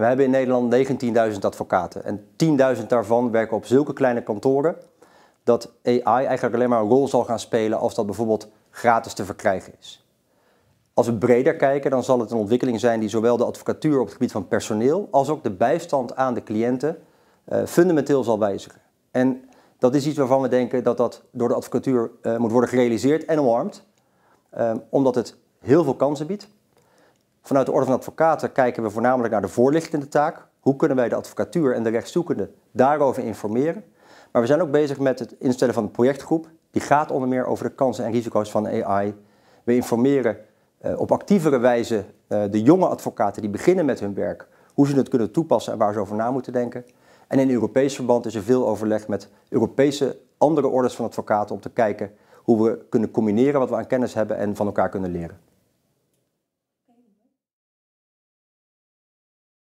We hebben in Nederland 19.000 advocaten. En 10.000 daarvan werken op zulke kleine kantoren dat AI eigenlijk alleen maar een rol zal gaan spelen als dat bijvoorbeeld gratis te verkrijgen is. Als we breder kijken, dan zal het een ontwikkeling zijn die zowel de advocatuur op het gebied van personeel als ook de bijstand aan de cliënten eh, fundamenteel zal wijzigen. En dat is iets waarvan we denken dat dat door de advocatuur eh, moet worden gerealiseerd en omarmd, eh, omdat het heel veel kansen biedt. Vanuit de Orde van Advocaten kijken we voornamelijk naar de voorlichtende taak. Hoe kunnen wij de advocatuur en de rechtszoekenden daarover informeren? Maar we zijn ook bezig met het instellen van een projectgroep. Die gaat onder meer over de kansen en risico's van AI. We informeren eh, op actievere wijze eh, de jonge advocaten die beginnen met hun werk, hoe ze het kunnen toepassen en waar ze over na moeten denken. En in Europees verband is er veel overleg met Europese andere orders van advocaten om te kijken hoe we kunnen combineren wat we aan kennis hebben en van elkaar kunnen leren.